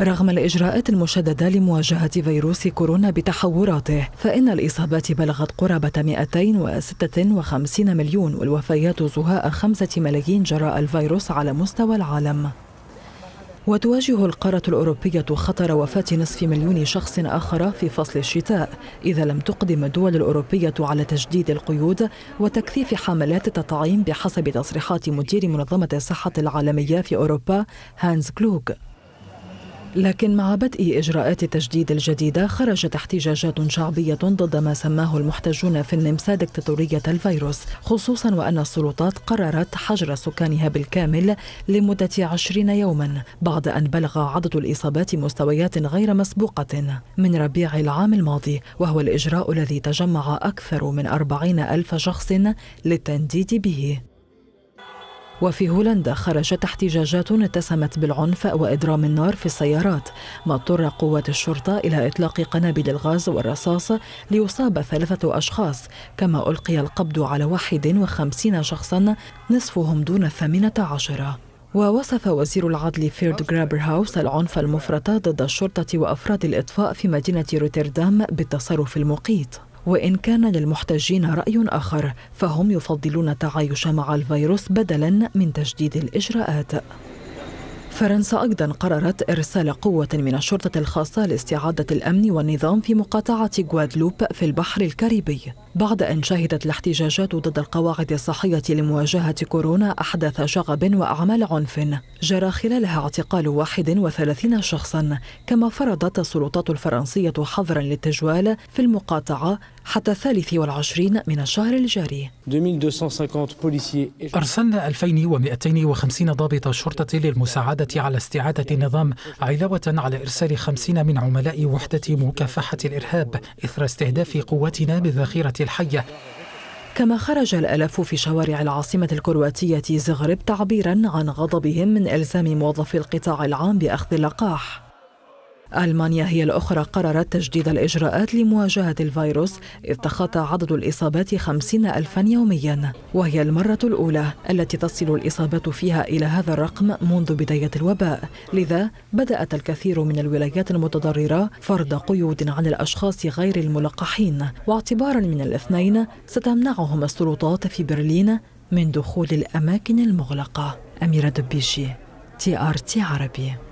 رغم الإجراءات المشددة لمواجهة فيروس كورونا بتحوراته فإن الإصابات بلغت قرابة 256 مليون والوفيات زهاء 5 ملايين جراء الفيروس على مستوى العالم وتواجه القارة الأوروبية خطر وفاة نصف مليون شخص آخر في فصل الشتاء إذا لم تقدم الدول الأوروبية على تجديد القيود وتكثيف حملات التطعيم بحسب تصريحات مدير منظمة الصحة العالمية في أوروبا هانز كلوغ لكن مع بدء إجراءات التجديد الجديدة خرجت احتجاجات شعبية ضد ما سماه المحتجون في النمسا دكتاتورية الفيروس خصوصا وأن السلطات قررت حجر سكانها بالكامل لمدة عشرين يوما بعد أن بلغ عدد الإصابات مستويات غير مسبوقة من ربيع العام الماضي وهو الإجراء الذي تجمع أكثر من أربعين ألف شخص للتنديد به وفي هولندا خرجت احتجاجات اتسمت بالعنف وإضرام النار في السيارات ما اضطر قوات الشرطة إلى إطلاق قنابل الغاز والرصاص ليصاب ثلاثة أشخاص كما ألقي القبض على 51 شخصا نصفهم دون الثامنة عشرة ووصف وزير العدل فيرد جرابر هاوس العنف المفرط ضد الشرطة وأفراد الإطفاء في مدينة روتردام بالتصرف المقيت وإن كان للمحتجين رأي آخر فهم يفضلون التعايش مع الفيروس بدلا من تجديد الإجراءات فرنسا أيضا قررت إرسال قوة من الشرطة الخاصة لاستعادة الأمن والنظام في مقاطعة غوادلوب في البحر الكاريبي بعد أن شهدت الاحتجاجات ضد القواعد الصحية لمواجهة كورونا أحداث شغب وأعمال عنف جرى خلالها اعتقال 31 شخصا كما فرضت السلطات الفرنسية حظرا للتجوال في المقاطعة حتى الثالث والعشرين من الشهر الجاري أرسلنا 2250 ضابط شرطة للمساعدة على استعادة النظام علاوة على إرسال 50 من عملاء وحدة مكافحة الإرهاب إثر استهداف قواتنا بالذخيرة الحية كما خرج الألف في شوارع العاصمة الكرواتية زغرب تعبيرا عن غضبهم من إلزام موظفي القطاع العام بأخذ اللقاح ألمانيا هي الأخرى قررت تجديد الإجراءات لمواجهة الفيروس إذ تخطى عدد الإصابات خمسين ألفا يوميا وهي المرة الأولى التي تصل الإصابات فيها إلى هذا الرقم منذ بداية الوباء لذا بدأت الكثير من الولايات المتضررة فرض قيود عن الأشخاص غير الملقحين واعتبارا من الاثنين ستمنعهم السلطات في برلين من دخول الأماكن المغلقة أميرة دبيشي تي آر تي عربي